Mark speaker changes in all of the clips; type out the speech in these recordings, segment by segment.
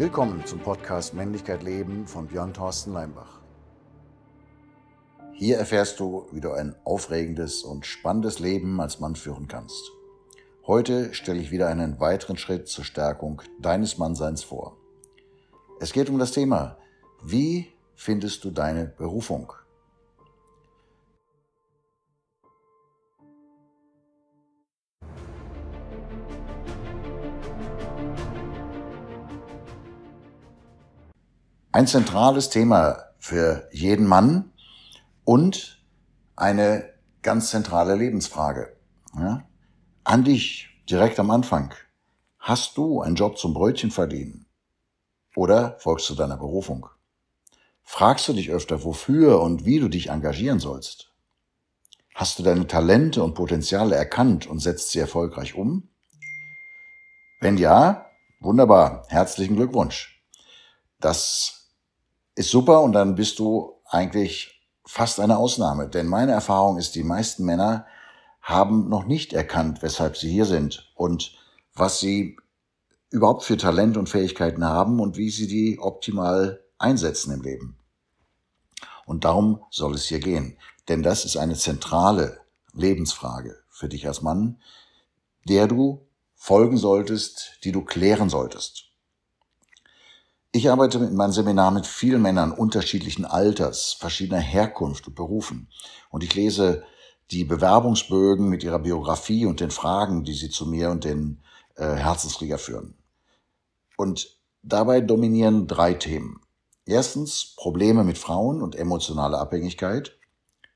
Speaker 1: Willkommen zum Podcast Männlichkeit Leben von Björn Thorsten Leimbach. Hier erfährst du, wie du ein aufregendes und spannendes Leben als Mann führen kannst. Heute stelle ich wieder einen weiteren Schritt zur Stärkung deines Mannseins vor. Es geht um das Thema, wie findest du deine Berufung? Ein zentrales Thema für jeden Mann und eine ganz zentrale Lebensfrage. Ja? An dich direkt am Anfang. Hast du einen Job zum Brötchen verdienen? Oder folgst du deiner Berufung? Fragst du dich öfter, wofür und wie du dich engagieren sollst? Hast du deine Talente und Potenziale erkannt und setzt sie erfolgreich um? Wenn ja, wunderbar, herzlichen Glückwunsch. Das ist super und dann bist du eigentlich fast eine Ausnahme. Denn meine Erfahrung ist, die meisten Männer haben noch nicht erkannt, weshalb sie hier sind und was sie überhaupt für Talent und Fähigkeiten haben und wie sie die optimal einsetzen im Leben. Und darum soll es hier gehen. Denn das ist eine zentrale Lebensfrage für dich als Mann, der du folgen solltest, die du klären solltest. Ich arbeite in meinem Seminar mit vielen Männern unterschiedlichen Alters, verschiedener Herkunft und Berufen. Und ich lese die Bewerbungsbögen mit ihrer Biografie und den Fragen, die sie zu mir und den äh, Herzenskrieger führen. Und dabei dominieren drei Themen. Erstens Probleme mit Frauen und emotionale Abhängigkeit.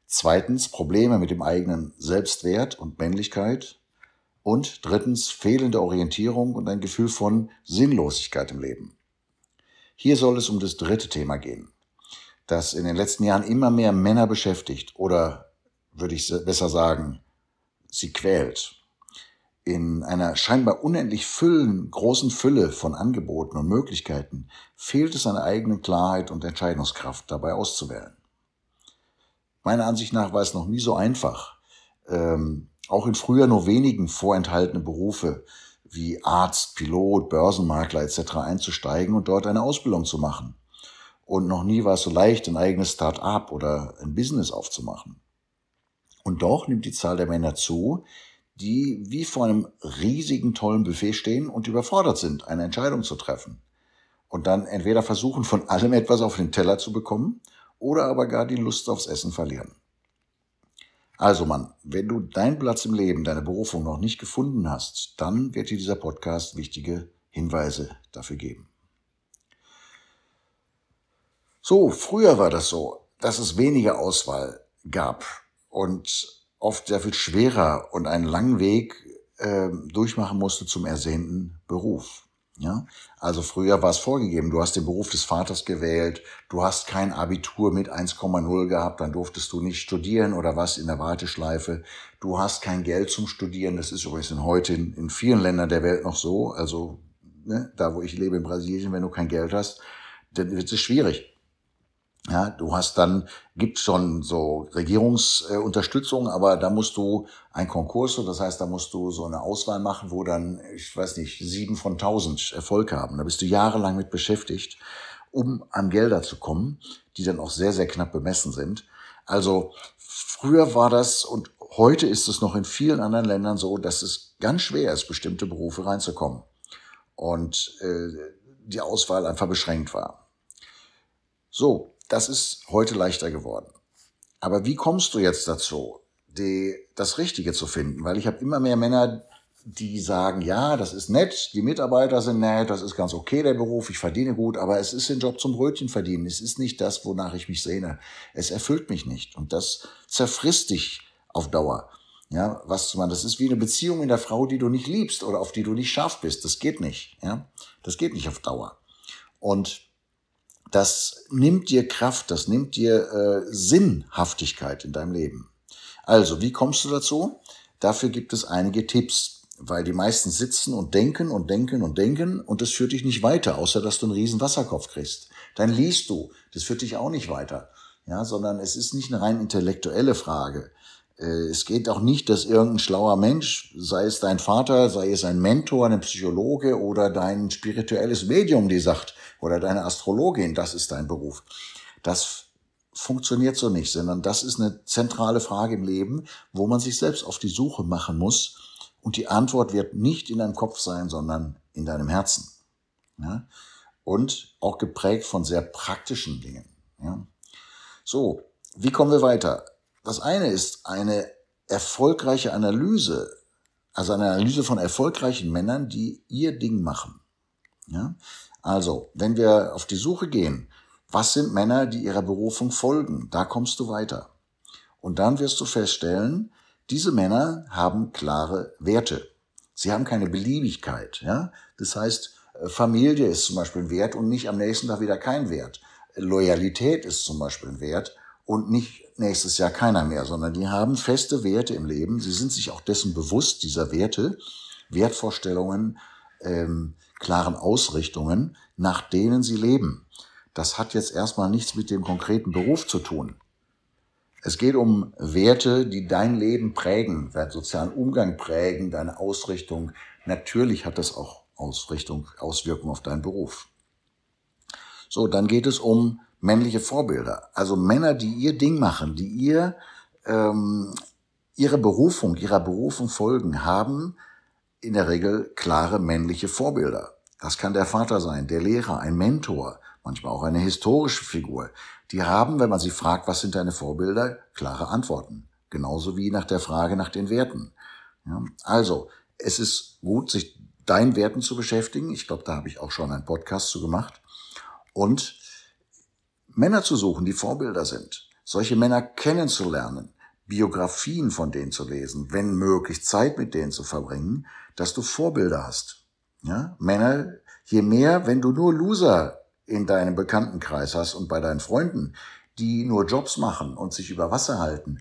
Speaker 1: Zweitens Probleme mit dem eigenen Selbstwert und Männlichkeit. Und drittens fehlende Orientierung und ein Gefühl von Sinnlosigkeit im Leben. Hier soll es um das dritte Thema gehen, das in den letzten Jahren immer mehr Männer beschäftigt oder würde ich besser sagen, sie quält. In einer scheinbar unendlich füllen, großen Fülle von Angeboten und Möglichkeiten fehlt es an der eigenen Klarheit und Entscheidungskraft, dabei auszuwählen. Meiner Ansicht nach war es noch nie so einfach, ähm, auch in früher nur wenigen vorenthaltene Berufe wie Arzt, Pilot, Börsenmakler etc. einzusteigen und dort eine Ausbildung zu machen. Und noch nie war es so leicht, ein eigenes Start-up oder ein Business aufzumachen. Und doch nimmt die Zahl der Männer zu, die wie vor einem riesigen tollen Buffet stehen und überfordert sind, eine Entscheidung zu treffen. Und dann entweder versuchen, von allem etwas auf den Teller zu bekommen oder aber gar die Lust aufs Essen verlieren. Also Mann, wenn du deinen Platz im Leben, deine Berufung noch nicht gefunden hast, dann wird dir dieser Podcast wichtige Hinweise dafür geben. So, früher war das so, dass es weniger Auswahl gab und oft sehr viel schwerer und einen langen Weg äh, durchmachen musste zum ersehnten Beruf. Ja? Also früher war es vorgegeben, du hast den Beruf des Vaters gewählt, du hast kein Abitur mit 1,0 gehabt, dann durftest du nicht studieren oder was in der Warteschleife, du hast kein Geld zum Studieren, das ist übrigens in heute in, in vielen Ländern der Welt noch so, also ne, da wo ich lebe in Brasilien, wenn du kein Geld hast, dann wird es schwierig. Ja, du hast dann, gibt schon so Regierungsunterstützung, äh, aber da musst du ein Konkurs, das heißt, da musst du so eine Auswahl machen, wo dann, ich weiß nicht, sieben von tausend Erfolg haben. Da bist du jahrelang mit beschäftigt, um an Gelder zu kommen, die dann auch sehr, sehr knapp bemessen sind. Also früher war das und heute ist es noch in vielen anderen Ländern so, dass es ganz schwer ist, bestimmte Berufe reinzukommen und äh, die Auswahl einfach beschränkt war. So, das ist heute leichter geworden. Aber wie kommst du jetzt dazu, die, das Richtige zu finden? Weil ich habe immer mehr Männer, die sagen, ja, das ist nett, die Mitarbeiter sind nett, das ist ganz okay der Beruf, ich verdiene gut, aber es ist ein Job zum Brötchen verdienen. Es ist nicht das, wonach ich mich sehne. Es erfüllt mich nicht. Und das zerfrisst dich auf Dauer. Ja, was zu machen. Das ist wie eine Beziehung in der Frau, die du nicht liebst oder auf die du nicht scharf bist. Das geht nicht. Ja, das geht nicht auf Dauer. Und das nimmt dir Kraft, das nimmt dir äh, Sinnhaftigkeit in deinem Leben. Also, wie kommst du dazu? Dafür gibt es einige Tipps, weil die meisten sitzen und denken und denken und denken und das führt dich nicht weiter, außer dass du einen riesen Wasserkopf kriegst. Dann liest du, das führt dich auch nicht weiter. Ja, sondern es ist nicht eine rein intellektuelle Frage. Äh, es geht auch nicht, dass irgendein schlauer Mensch, sei es dein Vater, sei es ein Mentor, ein Psychologe oder dein spirituelles Medium, die sagt, oder deine Astrologin, das ist dein Beruf. Das funktioniert so nicht, sondern das ist eine zentrale Frage im Leben, wo man sich selbst auf die Suche machen muss. Und die Antwort wird nicht in deinem Kopf sein, sondern in deinem Herzen. Ja? Und auch geprägt von sehr praktischen Dingen. Ja? So, wie kommen wir weiter? Das eine ist eine erfolgreiche Analyse, also eine Analyse von erfolgreichen Männern, die ihr Ding machen. Ja? Also, wenn wir auf die Suche gehen, was sind Männer, die ihrer Berufung folgen? Da kommst du weiter. Und dann wirst du feststellen, diese Männer haben klare Werte. Sie haben keine Beliebigkeit. Ja? Das heißt, äh, Familie ist zum Beispiel ein Wert und nicht am nächsten Tag wieder kein Wert. Loyalität ist zum Beispiel ein Wert und nicht nächstes Jahr keiner mehr, sondern die haben feste Werte im Leben. Sie sind sich auch dessen bewusst, dieser Werte, Wertvorstellungen, ähm, klaren Ausrichtungen, nach denen sie leben. Das hat jetzt erstmal nichts mit dem konkreten Beruf zu tun. Es geht um Werte, die dein Leben prägen, deinen sozialen Umgang prägen, deine Ausrichtung. Natürlich hat das auch Ausrichtung, Auswirkungen auf deinen Beruf. So, dann geht es um männliche Vorbilder. Also Männer, die ihr Ding machen, die ihr ähm, ihre Berufung, ihrer Berufung folgen, haben in der Regel klare männliche Vorbilder. Das kann der Vater sein, der Lehrer, ein Mentor, manchmal auch eine historische Figur. Die haben, wenn man sie fragt, was sind deine Vorbilder, klare Antworten. Genauso wie nach der Frage nach den Werten. Ja, also, es ist gut, sich deinen Werten zu beschäftigen. Ich glaube, da habe ich auch schon einen Podcast zu gemacht. Und Männer zu suchen, die Vorbilder sind, solche Männer kennenzulernen, Biografien von denen zu lesen, wenn möglich Zeit mit denen zu verbringen, dass du Vorbilder hast. Ja? Männer, je mehr, wenn du nur Loser in deinem Bekanntenkreis hast und bei deinen Freunden, die nur Jobs machen und sich über Wasser halten,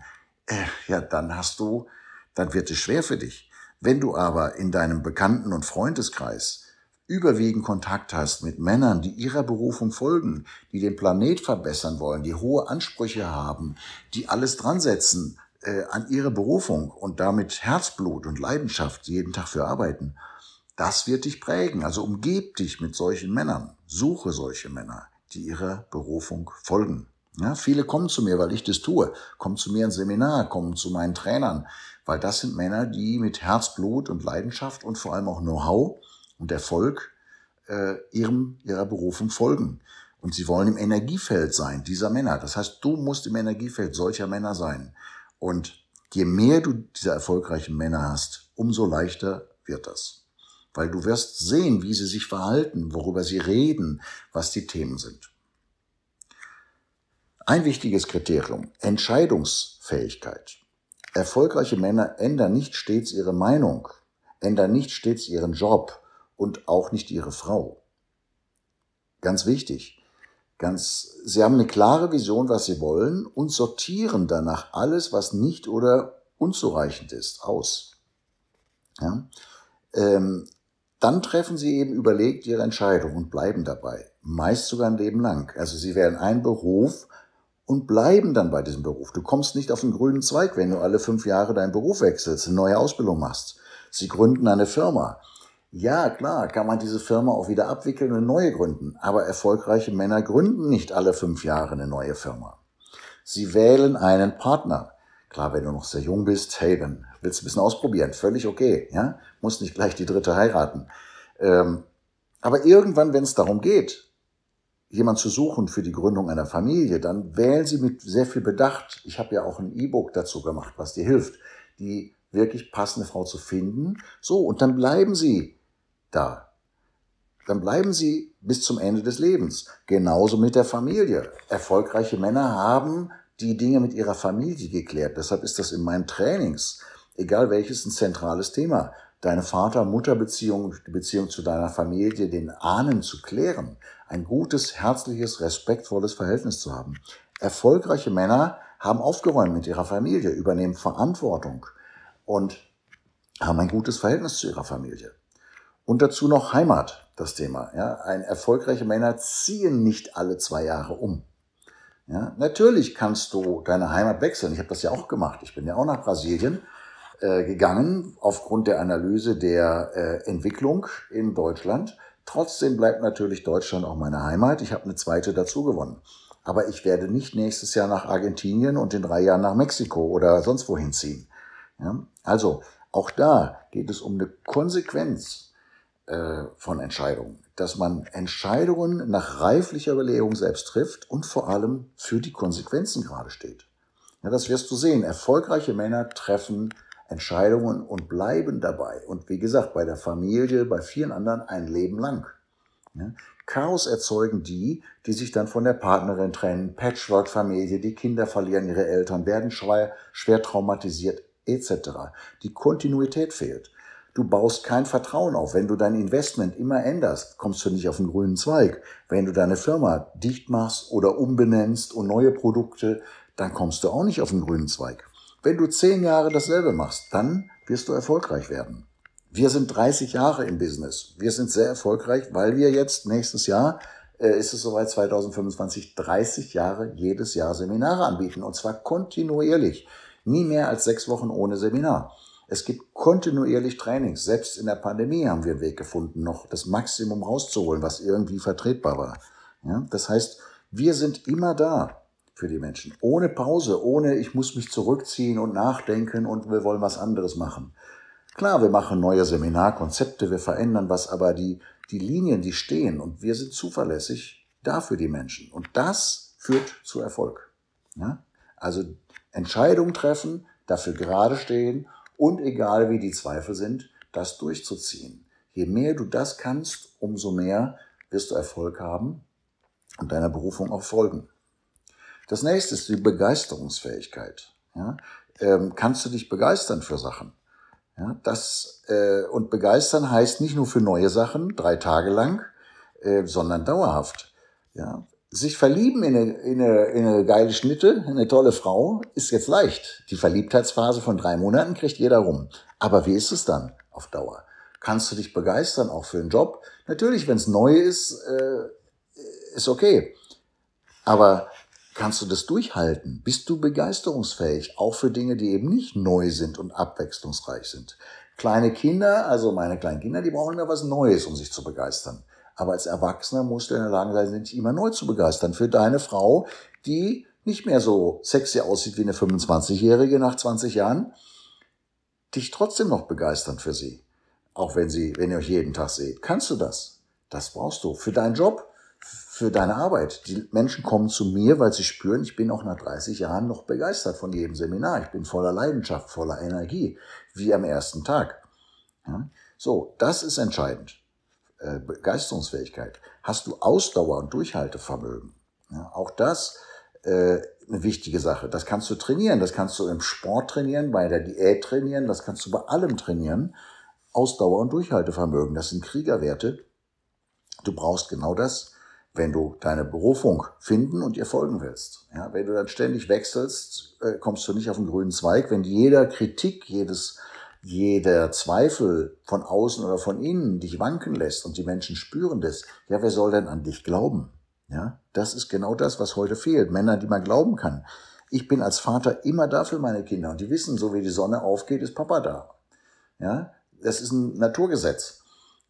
Speaker 1: äh, ja, dann hast du, dann wird es schwer für dich. Wenn du aber in deinem Bekannten- und Freundeskreis überwiegend Kontakt hast mit Männern, die ihrer Berufung folgen, die den Planet verbessern wollen, die hohe Ansprüche haben, die alles dran setzen äh, an ihre Berufung und damit Herzblut und Leidenschaft jeden Tag für arbeiten, das wird dich prägen. Also umgeb dich mit solchen Männern, suche solche Männer, die ihrer Berufung folgen. Ja, viele kommen zu mir, weil ich das tue, kommen zu mir ins Seminar, kommen zu meinen Trainern, weil das sind Männer, die mit Herzblut und Leidenschaft und vor allem auch Know-how und Erfolg äh, ihrem, ihrer Berufung folgen. Und sie wollen im Energiefeld sein, dieser Männer. Das heißt, du musst im Energiefeld solcher Männer sein. Und je mehr du dieser erfolgreichen Männer hast, umso leichter wird das. Weil du wirst sehen, wie sie sich verhalten, worüber sie reden, was die Themen sind. Ein wichtiges Kriterium, Entscheidungsfähigkeit. Erfolgreiche Männer ändern nicht stets ihre Meinung, ändern nicht stets ihren Job, und auch nicht ihre Frau. Ganz wichtig. Ganz, sie haben eine klare Vision, was sie wollen und sortieren danach alles, was nicht oder unzureichend ist, aus. Ja? Ähm, dann treffen sie eben überlegt ihre Entscheidung und bleiben dabei. Meist sogar ein Leben lang. Also sie wählen einen Beruf und bleiben dann bei diesem Beruf. Du kommst nicht auf den grünen Zweig, wenn du alle fünf Jahre deinen Beruf wechselst, eine neue Ausbildung machst. Sie gründen eine Firma. Ja, klar, kann man diese Firma auch wieder abwickeln und eine neue gründen. Aber erfolgreiche Männer gründen nicht alle fünf Jahre eine neue Firma. Sie wählen einen Partner. Klar, wenn du noch sehr jung bist, hey, dann willst du ein bisschen ausprobieren. Völlig okay, ja. Musst nicht gleich die dritte heiraten. Ähm, aber irgendwann, wenn es darum geht, jemand zu suchen für die Gründung einer Familie, dann wählen sie mit sehr viel Bedacht. Ich habe ja auch ein E-Book dazu gemacht, was dir hilft, die wirklich passende Frau zu finden. So, und dann bleiben sie da. Dann bleiben sie bis zum Ende des Lebens. Genauso mit der Familie. Erfolgreiche Männer haben die Dinge mit ihrer Familie geklärt. Deshalb ist das in meinen Trainings, egal welches, ein zentrales Thema. Deine Vater-Mutter-Beziehung, die Beziehung zu deiner Familie, den Ahnen zu klären. Ein gutes, herzliches, respektvolles Verhältnis zu haben. Erfolgreiche Männer haben aufgeräumt mit ihrer Familie, übernehmen Verantwortung und haben ein gutes Verhältnis zu ihrer Familie. Und dazu noch Heimat, das Thema. Ja, ein erfolgreicher Männer ziehen nicht alle zwei Jahre um. Ja, natürlich kannst du deine Heimat wechseln. Ich habe das ja auch gemacht. Ich bin ja auch nach Brasilien äh, gegangen aufgrund der Analyse der äh, Entwicklung in Deutschland. Trotzdem bleibt natürlich Deutschland auch meine Heimat. Ich habe eine zweite dazu gewonnen. Aber ich werde nicht nächstes Jahr nach Argentinien und in drei Jahren nach Mexiko oder sonst wohin ziehen. Ja? Also auch da geht es um eine Konsequenz äh, von Entscheidungen. Dass man Entscheidungen nach reiflicher Überlegung selbst trifft und vor allem für die Konsequenzen gerade steht. Ja, das wirst du sehen. Erfolgreiche Männer treffen Entscheidungen und bleiben dabei. Und wie gesagt, bei der Familie, bei vielen anderen ein Leben lang. Ja? Chaos erzeugen die, die sich dann von der Partnerin trennen, Patchwork-Familie, die Kinder verlieren ihre Eltern, werden schwer, schwer traumatisiert, etc. Die Kontinuität fehlt. Du baust kein Vertrauen auf. Wenn du dein Investment immer änderst, kommst du nicht auf den grünen Zweig. Wenn du deine Firma dicht machst oder umbenennst und neue Produkte, dann kommst du auch nicht auf den grünen Zweig. Wenn du zehn Jahre dasselbe machst, dann wirst du erfolgreich werden. Wir sind 30 Jahre im Business. Wir sind sehr erfolgreich, weil wir jetzt nächstes Jahr äh, ist es soweit 2025 30 Jahre jedes Jahr Seminare anbieten und zwar kontinuierlich. Nie mehr als sechs Wochen ohne Seminar. Es gibt kontinuierlich Trainings. Selbst in der Pandemie haben wir einen Weg gefunden, noch das Maximum rauszuholen, was irgendwie vertretbar war. Ja? Das heißt, wir sind immer da für die Menschen. Ohne Pause, ohne ich muss mich zurückziehen und nachdenken und wir wollen was anderes machen. Klar, wir machen neue Seminarkonzepte, wir verändern was, aber die, die Linien, die stehen und wir sind zuverlässig da für die Menschen. Und das führt zu Erfolg. Ja? Also Entscheidungen treffen, dafür gerade stehen und egal wie die Zweifel sind, das durchzuziehen. Je mehr du das kannst, umso mehr wirst du Erfolg haben und deiner Berufung auch folgen. Das nächste ist die Begeisterungsfähigkeit. Ja? Ähm, kannst du dich begeistern für Sachen? Ja, das, äh, und begeistern heißt nicht nur für neue Sachen, drei Tage lang, äh, sondern dauerhaft. Ja, sich verlieben in eine, in, eine, in eine geile Schnitte, in eine tolle Frau, ist jetzt leicht. Die Verliebtheitsphase von drei Monaten kriegt jeder rum. Aber wie ist es dann auf Dauer? Kannst du dich begeistern auch für einen Job? Natürlich, wenn es neu ist, äh, ist okay. Aber kannst du das durchhalten? Bist du begeisterungsfähig, auch für Dinge, die eben nicht neu sind und abwechslungsreich sind? Kleine Kinder, also meine kleinen Kinder, die brauchen immer was Neues, um sich zu begeistern. Aber als Erwachsener musst du in der Lage sein, dich immer neu zu begeistern für deine Frau, die nicht mehr so sexy aussieht wie eine 25-Jährige nach 20 Jahren, dich trotzdem noch begeistern für sie. Auch wenn sie, wenn ihr euch jeden Tag seht. Kannst du das? Das brauchst du für deinen Job, für deine Arbeit. Die Menschen kommen zu mir, weil sie spüren, ich bin auch nach 30 Jahren noch begeistert von jedem Seminar. Ich bin voller Leidenschaft, voller Energie, wie am ersten Tag. So, das ist entscheidend. Äh, Begeisterungsfähigkeit? Hast du Ausdauer und Durchhaltevermögen? Ja, auch das äh, eine wichtige Sache. Das kannst du trainieren, das kannst du im Sport trainieren, bei der Diät trainieren, das kannst du bei allem trainieren. Ausdauer und Durchhaltevermögen, das sind Kriegerwerte. Du brauchst genau das, wenn du deine Berufung finden und ihr folgen willst. Ja, wenn du dann ständig wechselst, äh, kommst du nicht auf den grünen Zweig. Wenn jeder Kritik, jedes jeder Zweifel von außen oder von innen dich wanken lässt und die Menschen spüren das, ja, wer soll denn an dich glauben? Ja, das ist genau das, was heute fehlt. Männer, die man glauben kann. Ich bin als Vater immer da für meine Kinder und die wissen, so wie die Sonne aufgeht, ist Papa da. Ja, das ist ein Naturgesetz.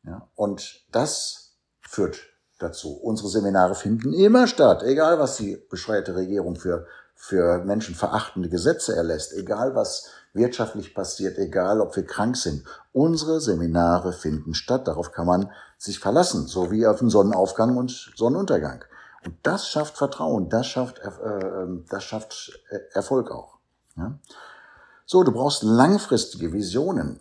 Speaker 1: Ja, und das führt dazu. Unsere Seminare finden immer statt, egal was die bescheuerte Regierung für, für menschenverachtende Gesetze erlässt, egal was wirtschaftlich passiert, egal ob wir krank sind. Unsere Seminare finden statt, darauf kann man sich verlassen, so wie auf den Sonnenaufgang und Sonnenuntergang. Und das schafft Vertrauen, das schafft, äh, ähm, das schafft äh, Erfolg auch. Ja? So, du brauchst langfristige Visionen.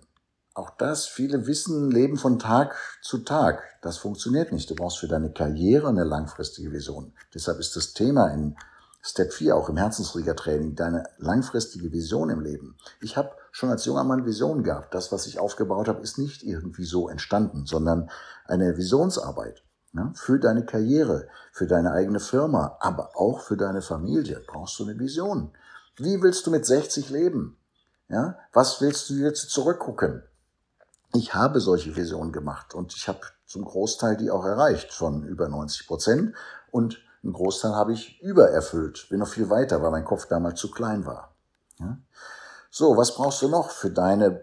Speaker 1: Auch das, viele wissen, leben von Tag zu Tag. Das funktioniert nicht. Du brauchst für deine Karriere eine langfristige Vision. Deshalb ist das Thema in Step 4, auch im Herzensrieger-Training, deine langfristige Vision im Leben. Ich habe schon als junger Mann Visionen gehabt. Das, was ich aufgebaut habe, ist nicht irgendwie so entstanden, sondern eine Visionsarbeit ja, für deine Karriere, für deine eigene Firma, aber auch für deine Familie. Brauchst du eine Vision? Wie willst du mit 60 leben? Ja, was willst du jetzt zurückgucken? Ich habe solche Visionen gemacht und ich habe zum Großteil die auch erreicht von über 90 Prozent und einen Großteil habe ich übererfüllt, bin noch viel weiter, weil mein Kopf damals zu klein war. Ja? So, was brauchst du noch für deine,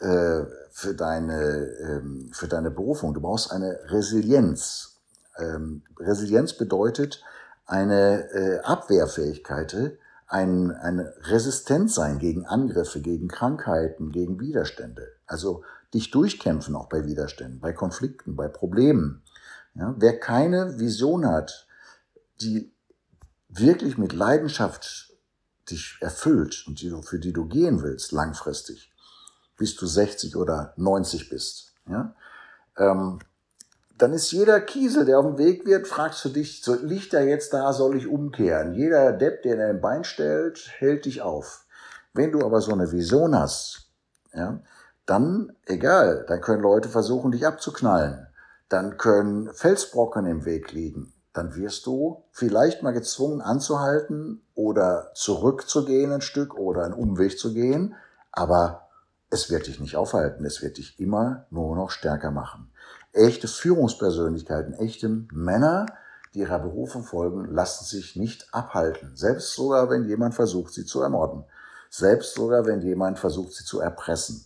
Speaker 1: äh, für deine, ähm, für deine Berufung? Du brauchst eine Resilienz. Ähm, Resilienz bedeutet eine äh, Abwehrfähigkeit, ein, ein Resistenzsein gegen Angriffe, gegen Krankheiten, gegen Widerstände. Also dich durchkämpfen auch bei Widerständen, bei Konflikten, bei Problemen. Ja, wer keine Vision hat, die wirklich mit Leidenschaft dich erfüllt und die du, für die du gehen willst langfristig, bis du 60 oder 90 bist, ja, ähm, dann ist jeder Kiesel, der auf dem Weg wird, fragst du dich, so, liegt er jetzt da, soll ich umkehren? Jeder Depp, der dein Bein stellt, hält dich auf. Wenn du aber so eine Vision hast, ja, dann egal, dann können Leute versuchen, dich abzuknallen. Dann können Felsbrocken im Weg liegen dann wirst du vielleicht mal gezwungen anzuhalten oder zurückzugehen ein Stück oder einen Umweg zu gehen, aber es wird dich nicht aufhalten, es wird dich immer nur noch stärker machen. Echte Führungspersönlichkeiten, echte Männer, die ihrer Berufung folgen, lassen sich nicht abhalten, selbst sogar wenn jemand versucht, sie zu ermorden, selbst sogar wenn jemand versucht, sie zu erpressen.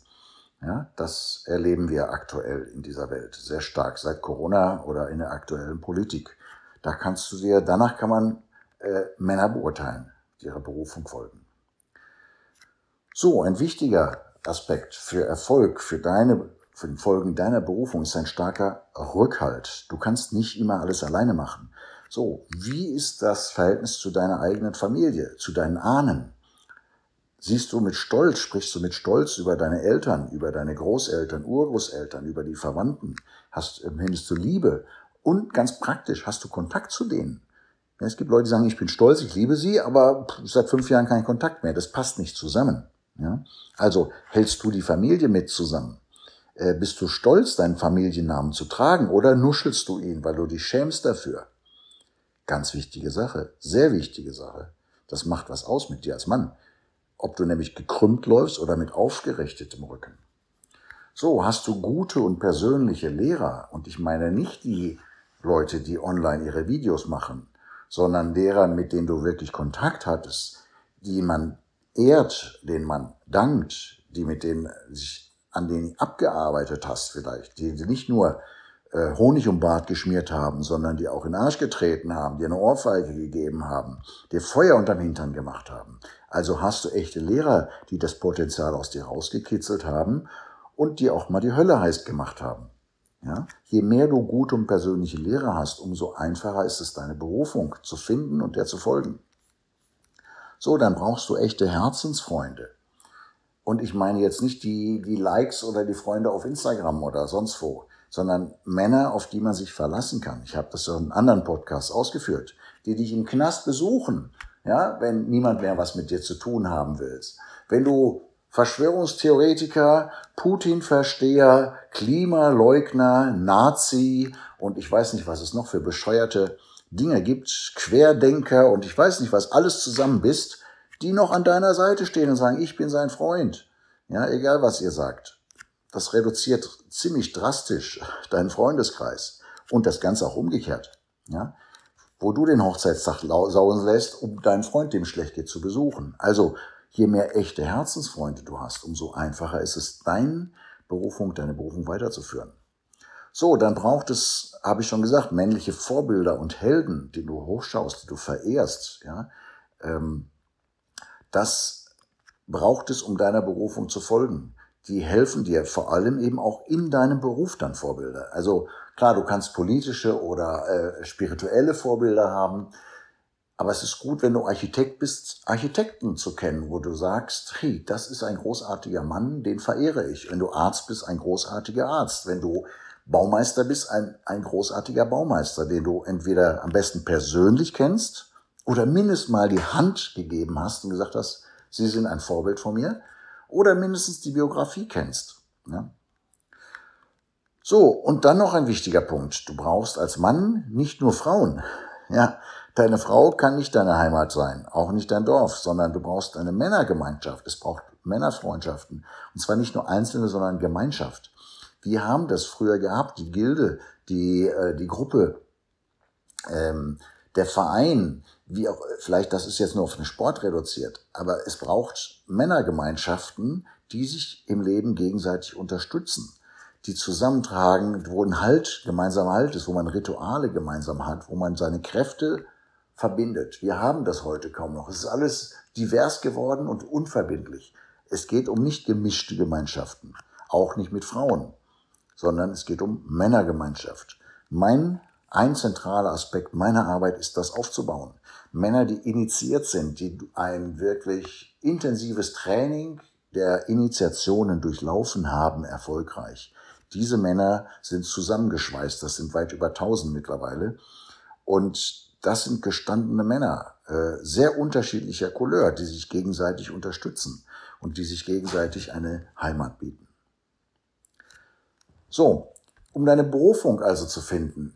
Speaker 1: Ja, das erleben wir aktuell in dieser Welt sehr stark seit Corona oder in der aktuellen Politik. Da kannst du dir, danach kann man äh, Männer beurteilen, die ihrer Berufung folgen. So, ein wichtiger Aspekt für Erfolg, für deine, für den Folgen deiner Berufung ist ein starker Rückhalt. Du kannst nicht immer alles alleine machen. So, wie ist das Verhältnis zu deiner eigenen Familie, zu deinen Ahnen? Siehst du mit Stolz, sprichst du mit Stolz über deine Eltern, über deine Großeltern, Urgroßeltern, über die Verwandten? Hast, empfindest du Liebe? Und ganz praktisch, hast du Kontakt zu denen? Ja, es gibt Leute, die sagen, ich bin stolz, ich liebe sie, aber seit fünf Jahren keinen Kontakt mehr. Das passt nicht zusammen. Ja? Also hältst du die Familie mit zusammen? Äh, bist du stolz, deinen Familiennamen zu tragen oder nuschelst du ihn, weil du dich schämst dafür? Ganz wichtige Sache, sehr wichtige Sache. Das macht was aus mit dir als Mann. Ob du nämlich gekrümmt läufst oder mit aufgerichtetem Rücken. So, hast du gute und persönliche Lehrer, und ich meine nicht die Leute, die online ihre Videos machen, sondern derer, mit denen du wirklich Kontakt hattest, die man ehrt, denen man dankt, die mit denen sich an denen abgearbeitet hast vielleicht, die nicht nur äh, Honig um Bart geschmiert haben, sondern die auch in den Arsch getreten haben, dir eine Ohrfeige gegeben haben, dir Feuer unterm Hintern gemacht haben. Also hast du echte Lehrer, die das Potenzial aus dir rausgekitzelt haben und die auch mal die Hölle heiß gemacht haben. Ja? Je mehr du gute und persönliche Lehre hast, umso einfacher ist es, deine Berufung zu finden und der zu folgen. So, dann brauchst du echte Herzensfreunde. Und ich meine jetzt nicht die, die Likes oder die Freunde auf Instagram oder sonst wo, sondern Männer, auf die man sich verlassen kann. Ich habe das in einem anderen Podcast ausgeführt, die dich im Knast besuchen, ja, wenn niemand mehr was mit dir zu tun haben willst. Wenn du Verschwörungstheoretiker, Putin-Versteher, Klimaleugner, Nazi und ich weiß nicht, was es noch für bescheuerte Dinge gibt, Querdenker und ich weiß nicht, was alles zusammen bist, die noch an deiner Seite stehen und sagen, ich bin sein Freund. Ja, egal was ihr sagt. Das reduziert ziemlich drastisch deinen Freundeskreis und das Ganze auch umgekehrt. Ja, wo du den Hochzeitstag sausen lässt, um deinen Freund, dem schlecht geht, zu besuchen. Also Je mehr echte Herzensfreunde du hast, umso einfacher ist es, deine Berufung, deine Berufung weiterzuführen. So, dann braucht es, habe ich schon gesagt, männliche Vorbilder und Helden, die du hochschaust, die du verehrst. Ja? Ähm, das braucht es, um deiner Berufung zu folgen. Die helfen dir vor allem eben auch in deinem Beruf dann Vorbilder. Also klar, du kannst politische oder äh, spirituelle Vorbilder haben, aber es ist gut, wenn du Architekt bist, Architekten zu kennen, wo du sagst, hey, das ist ein großartiger Mann, den verehre ich. Wenn du Arzt bist, ein großartiger Arzt. Wenn du Baumeister bist, ein, ein großartiger Baumeister, den du entweder am besten persönlich kennst oder mindestens mal die Hand gegeben hast und gesagt hast, sie sind ein Vorbild von mir oder mindestens die Biografie kennst. Ja? So, und dann noch ein wichtiger Punkt. Du brauchst als Mann nicht nur Frauen. Ja, Deine Frau kann nicht deine Heimat sein, auch nicht dein Dorf, sondern du brauchst eine Männergemeinschaft. Es braucht Männerfreundschaften. Und zwar nicht nur einzelne, sondern Gemeinschaft. Wir haben das früher gehabt, die Gilde, die, äh, die Gruppe, ähm, der Verein, wie auch, vielleicht das ist jetzt nur auf den Sport reduziert, aber es braucht Männergemeinschaften, die sich im Leben gegenseitig unterstützen, die zusammentragen, wo ein Halt, gemeinsamer Halt ist, wo man Rituale gemeinsam hat, wo man seine Kräfte verbindet. Wir haben das heute kaum noch. Es ist alles divers geworden und unverbindlich. Es geht um nicht gemischte Gemeinschaften, auch nicht mit Frauen, sondern es geht um Männergemeinschaft. Mein ein zentraler Aspekt meiner Arbeit ist das aufzubauen. Männer, die initiiert sind, die ein wirklich intensives Training der Initiationen durchlaufen haben, erfolgreich. Diese Männer sind zusammengeschweißt, das sind weit über 1000 mittlerweile. Und das sind gestandene Männer äh, sehr unterschiedlicher Couleur, die sich gegenseitig unterstützen und die sich gegenseitig eine Heimat bieten. So, um deine Berufung also zu finden,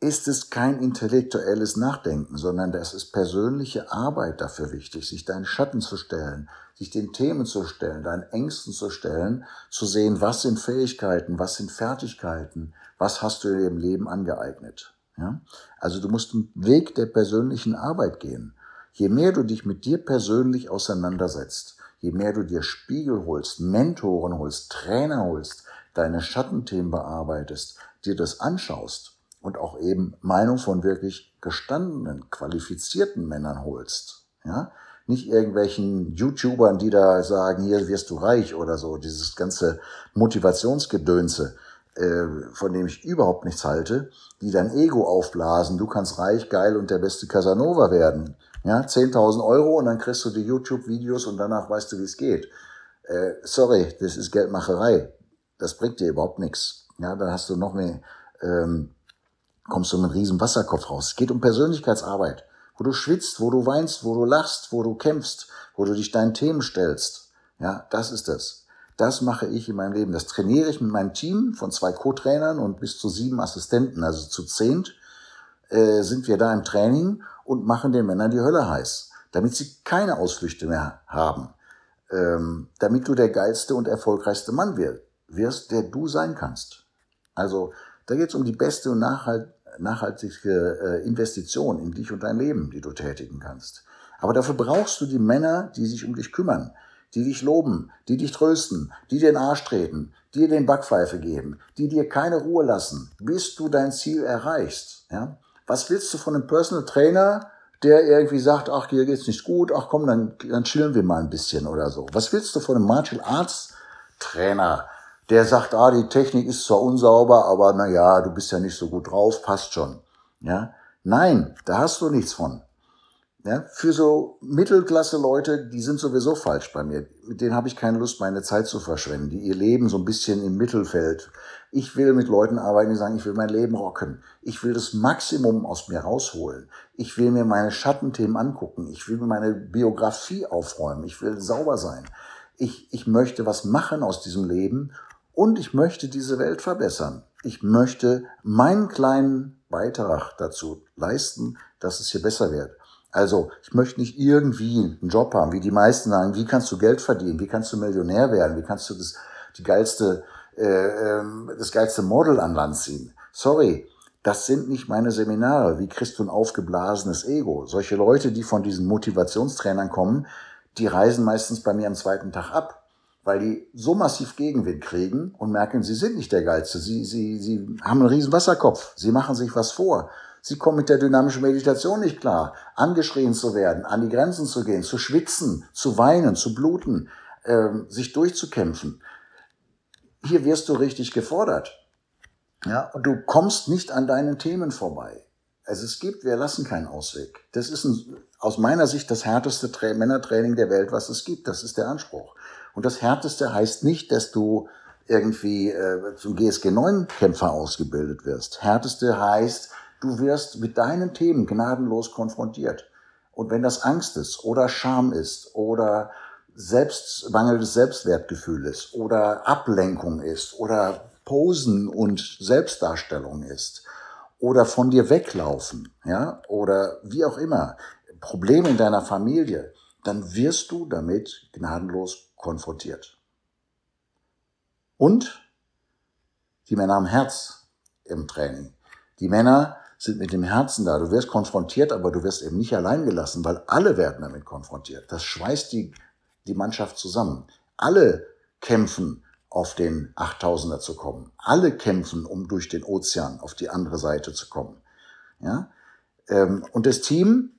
Speaker 1: ist es kein intellektuelles Nachdenken, sondern das ist persönliche Arbeit dafür wichtig, sich deinen Schatten zu stellen, sich den Themen zu stellen, deinen Ängsten zu stellen, zu sehen, was sind Fähigkeiten, was sind Fertigkeiten, was hast du dir im Leben angeeignet. Ja? Also du musst den Weg der persönlichen Arbeit gehen. Je mehr du dich mit dir persönlich auseinandersetzt, je mehr du dir Spiegel holst, Mentoren holst, Trainer holst, deine Schattenthemen bearbeitest, dir das anschaust und auch eben Meinung von wirklich gestandenen, qualifizierten Männern holst, ja, nicht irgendwelchen YouTubern, die da sagen, hier wirst du reich oder so, dieses ganze Motivationsgedönse. Äh, von dem ich überhaupt nichts halte, die dein Ego aufblasen. Du kannst reich, geil und der beste Casanova werden. Ja, 10.000 Euro und dann kriegst du die YouTube-Videos und danach weißt du, wie es geht. Äh, sorry, das ist Geldmacherei. Das bringt dir überhaupt nichts. Ja, dann hast du noch mehr, ähm, kommst du mit einem riesen Wasserkopf raus. Es geht um Persönlichkeitsarbeit, wo du schwitzt, wo du weinst, wo du lachst, wo du kämpfst, wo du dich deinen Themen stellst. Ja, das ist das. Das mache ich in meinem Leben. Das trainiere ich mit meinem Team von zwei Co-Trainern und bis zu sieben Assistenten, also zu zehnt, äh, sind wir da im Training und machen den Männern die Hölle heiß, damit sie keine Ausflüchte mehr haben, ähm, damit du der geilste und erfolgreichste Mann wirst, der du sein kannst. Also da geht es um die beste und nachhalt nachhaltige äh, Investition in dich und dein Leben, die du tätigen kannst. Aber dafür brauchst du die Männer, die sich um dich kümmern die dich loben, die dich trösten, die den Arsch treten, dir den Backpfeife geben, die dir keine Ruhe lassen, bis du dein Ziel erreichst. Ja? Was willst du von einem Personal Trainer, der irgendwie sagt, ach, hier geht's nicht gut, ach komm, dann, dann chillen wir mal ein bisschen oder so. Was willst du von einem Martial Arts Trainer, der sagt, ah, die Technik ist zwar unsauber, aber naja, du bist ja nicht so gut drauf, passt schon. Ja? Nein, da hast du nichts von. Ja, für so Mittelklasse-Leute, die sind sowieso falsch bei mir. Mit denen habe ich keine Lust, meine Zeit zu verschwenden, die ihr Leben so ein bisschen im Mittelfeld. Ich will mit Leuten arbeiten, die sagen, ich will mein Leben rocken. Ich will das Maximum aus mir rausholen. Ich will mir meine Schattenthemen angucken. Ich will mir meine Biografie aufräumen. Ich will sauber sein. Ich, ich möchte was machen aus diesem Leben und ich möchte diese Welt verbessern. Ich möchte meinen kleinen Beitrag dazu leisten, dass es hier besser wird. Also ich möchte nicht irgendwie einen Job haben, wie die meisten sagen, wie kannst du Geld verdienen, wie kannst du Millionär werden, wie kannst du das, die geilste, äh, ähm, das geilste Model an Land ziehen. Sorry, das sind nicht meine Seminare. Wie kriegst du ein aufgeblasenes Ego? Solche Leute, die von diesen Motivationstrainern kommen, die reisen meistens bei mir am zweiten Tag ab, weil die so massiv Gegenwind kriegen und merken, sie sind nicht der Geilste. Sie, sie, sie haben einen riesen Wasserkopf. Sie machen sich was vor. Sie kommen mit der dynamischen Meditation nicht klar. Angeschrien zu werden, an die Grenzen zu gehen, zu schwitzen, zu weinen, zu bluten, äh, sich durchzukämpfen. Hier wirst du richtig gefordert. Ja, und du kommst nicht an deinen Themen vorbei. Also es gibt, wir lassen keinen Ausweg. Das ist ein, aus meiner Sicht das härteste Tra Männertraining der Welt, was es gibt. Das ist der Anspruch. Und das härteste heißt nicht, dass du irgendwie äh, zum GSG 9 Kämpfer ausgebildet wirst. Härteste heißt, Du wirst mit deinen Themen gnadenlos konfrontiert. Und wenn das Angst ist oder Scham ist oder selbst, mangelndes Selbstwertgefühl ist oder Ablenkung ist oder Posen und Selbstdarstellung ist oder von dir weglaufen, ja, oder wie auch immer, Probleme in deiner Familie, dann wirst du damit gnadenlos konfrontiert. Und die Männer am Herz im Training. Die Männer, sind mit dem Herzen da. Du wirst konfrontiert, aber du wirst eben nicht allein gelassen, weil alle werden damit konfrontiert. Das schweißt die, die Mannschaft zusammen. Alle kämpfen, auf den 8000er zu kommen. Alle kämpfen, um durch den Ozean auf die andere Seite zu kommen. Ja? Ähm, und das Team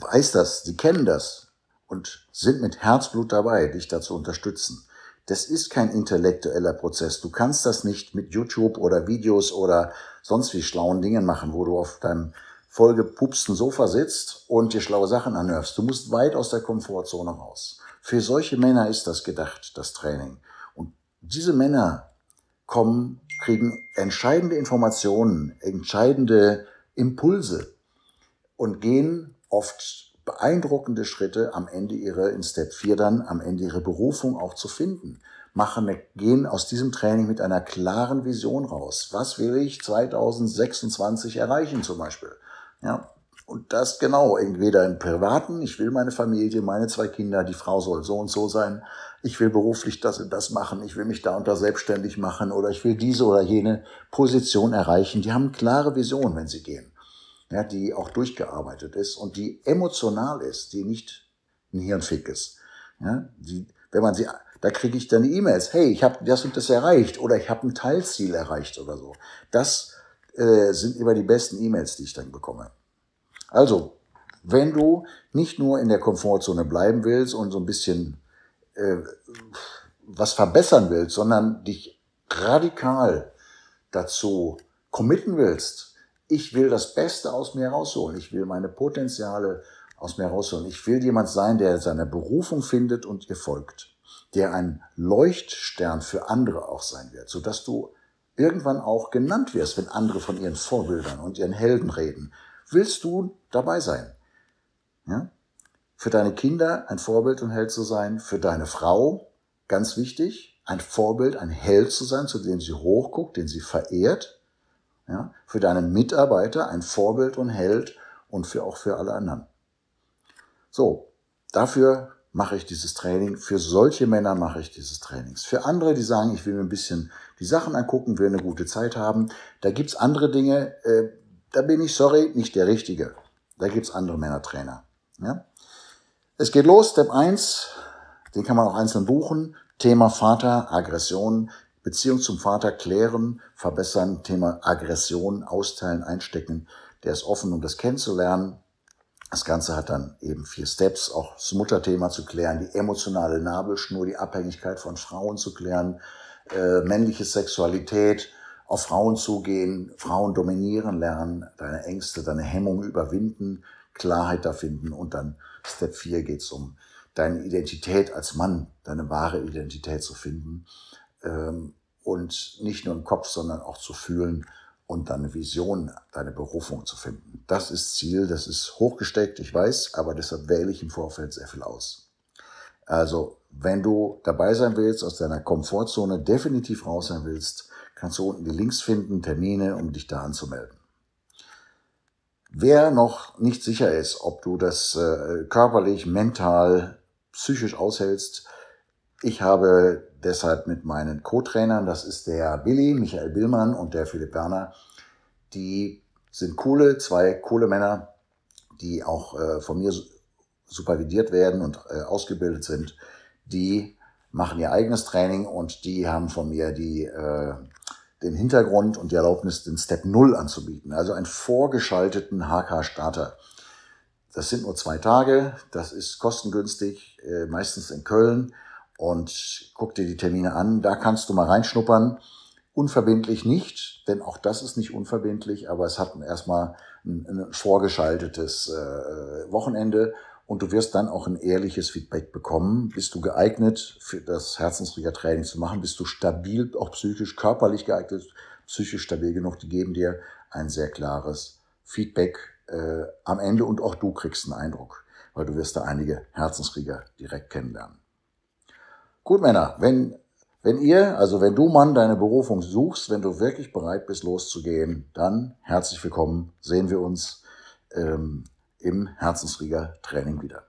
Speaker 1: weiß das, die kennen das und sind mit Herzblut dabei, dich da zu unterstützen. Das ist kein intellektueller Prozess. Du kannst das nicht mit YouTube oder Videos oder sonst wie schlauen Dingen machen, wo du auf deinem vollgepupsten Sofa sitzt und dir schlaue Sachen anhörst. Du musst weit aus der Komfortzone raus. Für solche Männer ist das gedacht, das Training. Und diese Männer kommen, kriegen entscheidende Informationen, entscheidende Impulse und gehen oft beeindruckende Schritte am Ende ihrer, in Step 4 dann, am Ende ihrer Berufung auch zu finden. Machen, gehen aus diesem Training mit einer klaren Vision raus. Was will ich 2026 erreichen zum Beispiel? Ja, und das genau, entweder im Privaten, ich will meine Familie, meine zwei Kinder, die Frau soll so und so sein, ich will beruflich das und das machen, ich will mich da und da selbstständig machen oder ich will diese oder jene Position erreichen. Die haben klare Vision, wenn sie gehen ja, die auch durchgearbeitet ist und die emotional ist, die nicht ein Hirnfick ist. Ja, die, wenn man sie, da kriege ich dann E-Mails, hey, ich habe das und das erreicht oder ich habe ein Teilziel erreicht oder so. Das äh, sind immer die besten E-Mails, die ich dann bekomme. Also, wenn du nicht nur in der Komfortzone bleiben willst und so ein bisschen äh, was verbessern willst, sondern dich radikal dazu committen willst, ich will das Beste aus mir rausholen. Ich will meine Potenziale aus mir rausholen. Ich will jemand sein, der seine Berufung findet und ihr folgt, der ein Leuchtstern für andere auch sein wird, sodass du irgendwann auch genannt wirst, wenn andere von ihren Vorbildern und ihren Helden reden. Willst du dabei sein? Ja? Für deine Kinder ein Vorbild und Held zu sein, für deine Frau, ganz wichtig, ein Vorbild, ein Held zu sein, zu dem sie hochguckt, den sie verehrt, ja? Für deine Mitarbeiter ein Vorbild und Held und für auch für alle anderen. So, dafür mache ich dieses Training. Für solche Männer mache ich dieses Trainings. Für andere, die sagen, ich will mir ein bisschen die Sachen angucken, will eine gute Zeit haben, da gibt's andere Dinge, äh, da bin ich, sorry, nicht der Richtige. Da gibt's andere Männertrainer. Ja? Es geht los, Step 1, den kann man auch einzeln buchen. Thema Vater, Aggression, Beziehung zum Vater klären, verbessern, Thema Aggression, austeilen, einstecken. Der ist offen, um das kennenzulernen. Das Ganze hat dann eben vier Steps, auch das Mutterthema zu klären, die emotionale Nabelschnur, die Abhängigkeit von Frauen zu klären, äh, männliche Sexualität, auf Frauen zugehen, Frauen dominieren lernen, deine Ängste, deine Hemmungen überwinden, Klarheit da finden und dann Step 4 geht es um deine Identität als Mann, deine wahre Identität zu finden ähm, und nicht nur im Kopf, sondern auch zu fühlen und deine Vision, deine Berufung zu finden. Das ist Ziel, das ist hochgesteckt, ich weiß, aber deshalb wähle ich im Vorfeld sehr viel aus. Also, wenn du dabei sein willst, aus deiner Komfortzone definitiv raus sein willst, kannst du unten die Links finden, Termine, um dich da anzumelden. Wer noch nicht sicher ist, ob du das äh, körperlich, mental, psychisch aushältst, ich habe deshalb mit meinen Co-Trainern. Das ist der Billy, Michael Billmann und der Philipp Berner. Die sind coole, zwei coole Männer, die auch äh, von mir supervidiert werden und äh, ausgebildet sind. Die machen ihr eigenes Training und die haben von mir die, äh, den Hintergrund und die Erlaubnis, den Step 0 anzubieten. Also einen vorgeschalteten HK-Starter. Das sind nur zwei Tage, das ist kostengünstig, äh, meistens in Köln und guck dir die Termine an. Da kannst du mal reinschnuppern. Unverbindlich nicht, denn auch das ist nicht unverbindlich, aber es hat erstmal ein, ein vorgeschaltetes äh, äh Wochenende und du wirst dann auch ein ehrliches Feedback bekommen. Bist du geeignet, für das herzensrieger training zu machen? Bist du stabil, auch psychisch, körperlich geeignet, psychisch stabil genug? Die geben dir ein sehr klares Feedback äh, am Ende und auch du kriegst einen Eindruck, weil du wirst da einige Herzensrieger direkt kennenlernen. Gut, Männer, wenn, wenn ihr, also wenn du Mann deine Berufung suchst, wenn du wirklich bereit bist, loszugehen, dann herzlich willkommen. Sehen wir uns ähm, im Herzensrieger Training wieder.